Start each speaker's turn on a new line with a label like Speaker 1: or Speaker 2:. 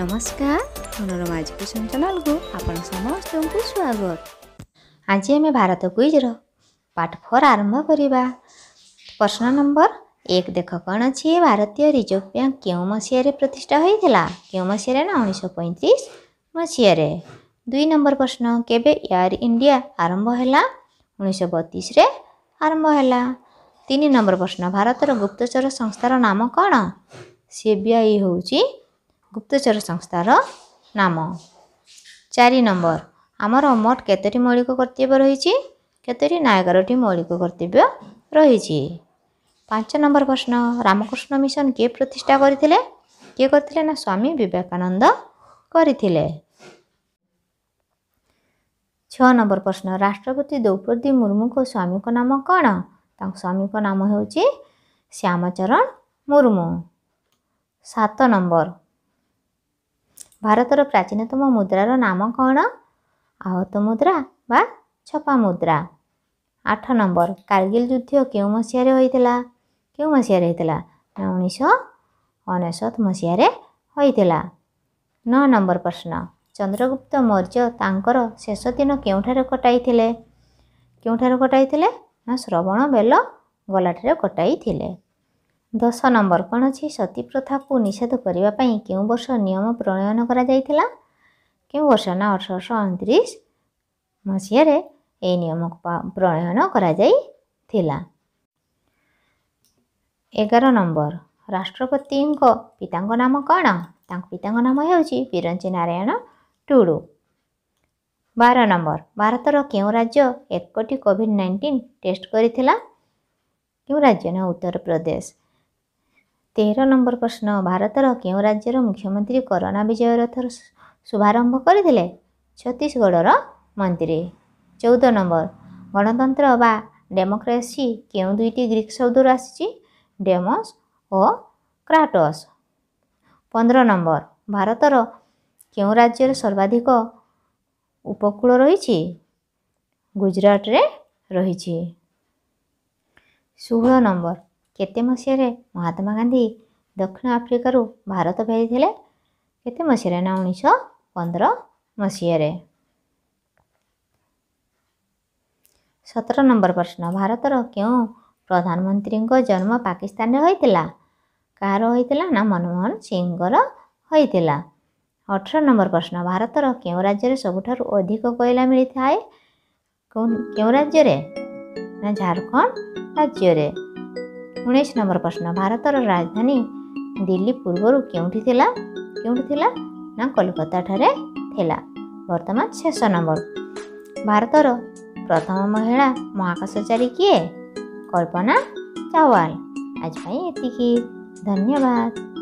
Speaker 1: ନମସ୍କାର ମନୋରମା ଏଜୁକେସନ ଚ୍ୟାନେଲକୁ ଆପଣ ସମସ୍ତଙ୍କୁ ସ୍ୱାଗତ ଆଜି ଆମେ ଭାରତ କୁଇଜର ପାର୍ଟ ଫୋର୍ ଆରମ୍ଭ କରିବା ପ୍ରଶ୍ନ ନମ୍ବର ଏକ ଦେଖ କ'ଣ ଅଛି ଭାରତୀୟ ରିଜର୍ଭ ବ୍ୟାଙ୍କ କେଉଁ ମସିହାରେ ପ୍ରତିଷ୍ଠା ହୋଇଥିଲା କେଉଁ ମସିହାରେ ନା ଉଣେଇଶହ ପଇଁତିରିଶ ମସିହାରେ ଦୁଇ ନମ୍ବର ପ୍ରଶ୍ନ କେବେ ଏୟାର ଇଣ୍ଡିଆ ଆରମ୍ଭ ହେଲା ଉଣେଇଶହ ବତିଶରେ ଆରମ୍ଭ ହେଲା ତିନି ନମ୍ବର ପ୍ରଶ୍ନ ଭାରତର ଗୁପ୍ତଚର ସଂସ୍ଥାର ନାମ କ'ଣ ସିବିଆଇ ହେଉଛି ଗୁପ୍ତଚର ସଂସ୍ଥାର ନାମ ଚାରି ନମ୍ବର ଆମର ମୋଟ କେତୋଟି ମୌଳିକ କର୍ତ୍ତବ୍ୟ ରହିଛି କେତୋଟି ନା ଏଗାରଟି ମୌଳିକ କର୍ତ୍ତବ୍ୟ ରହିଛି ପାଞ୍ଚ ନମ୍ବର ପ୍ରଶ୍ନ ରାମକୃଷ୍ଣ ମିଶନ କିଏ ପ୍ରତିଷ୍ଠା କରିଥିଲେ କିଏ କରିଥିଲେ ନା ସ୍ୱାମୀ ବିବେକାନନ୍ଦ କରିଥିଲେ ଛଅ ନମ୍ବର ପ୍ରଶ୍ନ ରାଷ୍ଟ୍ରପତି ଦ୍ରୌପଦୀ ମୁର୍ମୁଙ୍କ ସ୍ୱାମୀଙ୍କ ନାମ କ'ଣ ତାଙ୍କ ସ୍ୱାମୀଙ୍କ ନାମ ହେଉଛି ଶ୍ୟାମଚରଣ ମୁର୍ମୁ ସାତ ନମ୍ବର ଭାରତର ପ୍ରାଚୀନତମ ମୁଦ୍ରାର ନାମ କ'ଣ ଆହତ ମୁଦ୍ରା ବା ଛପା ମୁଦ୍ରା ଆଠ ନମ୍ବର କାର୍ଗିଲ ଯୁଦ୍ଧ କେଉଁ ମସିହାରେ ହୋଇଥିଲା କେଉଁ ମସିହାରେ ହୋଇଥିଲା ନା ଉଣେଇଶହ ଅନେଶତ ମସିହାରେ ହୋଇଥିଲା ନଅ ନମ୍ବର ପ୍ରଶ୍ନ ଚନ୍ଦ୍ରଗୁପ୍ତ ମୌର୍ଯ୍ୟ ତାଙ୍କର ଶେଷ ଦିନ କେଉଁଠାରେ କଟାଇଥିଲେ କେଉଁଠାରେ କଟାଇଥିଲେ ନା ଶ୍ରବଣ ବେଲ ଗଲାଠାରେ କଟାଇଥିଲେ ଦଶ ନମ୍ବର କ'ଣ ଅଛି ସତୀ ପ୍ରଥାକୁ ନିଷେଧ କରିବା ପାଇଁ କେଉଁ ବର୍ଷ ନିୟମ ପ୍ରଣୟନ କରାଯାଇଥିଲା କେଉଁ ବର୍ଷ ନା ଅଠରଶହ ଅଣତିରିଶ ମସିହାରେ ଏହି ନିୟମ ପ୍ରଣୟନ କରାଯାଇଥିଲା ଏଗାର ନମ୍ବର ରାଷ୍ଟ୍ରପତିଙ୍କ ପିତାଙ୍କ ନାମ କ'ଣ ତାଙ୍କ ପିତାଙ୍କ ନାମ ହେଉଛି ବିରଞ୍ଜୀ ନାରାୟଣ ଟୁଡ଼ୁ ବାର ନମ୍ବର ଭାରତର କେଉଁ ରାଜ୍ୟ ଏକଟି କୋଭିଡ଼୍ ନାଇଣ୍ଟିନ୍ ଟେଷ୍ଟ କରିଥିଲା କେଉଁ ରାଜ୍ୟ ନା ଉତ୍ତରପ୍ରଦେଶ ତେର ନମ୍ବର ପ୍ରଶ୍ନ ଭାରତର କେଉଁ ରାଜ୍ୟର ମୁଖ୍ୟମନ୍ତ୍ରୀ କରୋନା ବିଜୟ ରଥର ଶୁଭାରମ୍ଭ କରିଥିଲେ ଛତିଶଗଡ଼ର ମନ୍ତ୍ରୀ ଚଉଦ ନମ୍ବର ଗଣତନ୍ତ୍ର ବା ଡେମୋକ୍ରାସି କେଉଁ ଦୁଇଟି ଗ୍ରୀକ୍ ଶବ୍ଦରୁ ଆସିଛି ଡେମସ୍ ଓ କ୍ରାଟସ୍ ପନ୍ଦର ନମ୍ବର ଭାରତର କେଉଁ ରାଜ୍ୟରେ ସର୍ବାଧିକ ଉପକୂଳ ରହିଛି ଗୁଜୁରାଟରେ ରହିଛି ଷୋହଳ ନମ୍ବର କେତେ ମସିହାରେ ମହାତ୍ମା ଗାନ୍ଧୀ ଦକ୍ଷିଣ ଆଫ୍ରିକାରୁ ଭାରତ ଫେରିଥିଲେ କେତେ ମସିହାରେ ନା ଉଣେଇଶହ ପନ୍ଦର ମସିହାରେ ସତର ନମ୍ବର ପ୍ରଶ୍ନ ଭାରତର କେଉଁ ପ୍ରଧାନମନ୍ତ୍ରୀଙ୍କ ଜନ୍ମ ପାକିସ୍ତାନରେ ହୋଇଥିଲା କାହାର ହୋଇଥିଲା ନା ମନମୋହନ ସିଂଙ୍କର ହୋଇଥିଲା ଅଠର ନମ୍ବର ପ୍ରଶ୍ନ ଭାରତର କେଉଁ ରାଜ୍ୟରେ ସବୁଠାରୁ ଅଧିକ କୋଇଲା ମିଳିଥାଏ କେଉଁ ରାଜ୍ୟରେ ନା ଝାଡ଼ଖଣ୍ଡ ରାଜ୍ୟରେ ଉଣେଇଶ ନମ୍ବର ପ୍ରଶ୍ନ ଭାରତର ରାଜଧାନୀ ଦିଲ୍ଲୀ ପୂର୍ବରୁ କେଉଁଠି ଥିଲା କେଉଁଠି ଥିଲା ନା କଲିକତା ଠାରେ ଥିଲା ବର୍ତ୍ତମାନ ଶେଷ ନମ୍ବର ଭାରତର ପ୍ରଥମ ମହିଳା ମହାକାଶଚାରୀ କିଏ କଳ୍ପନା ଚାୱାଲ ଆଜି ପାଇଁ ଏତିକି ଧନ୍ୟବାଦ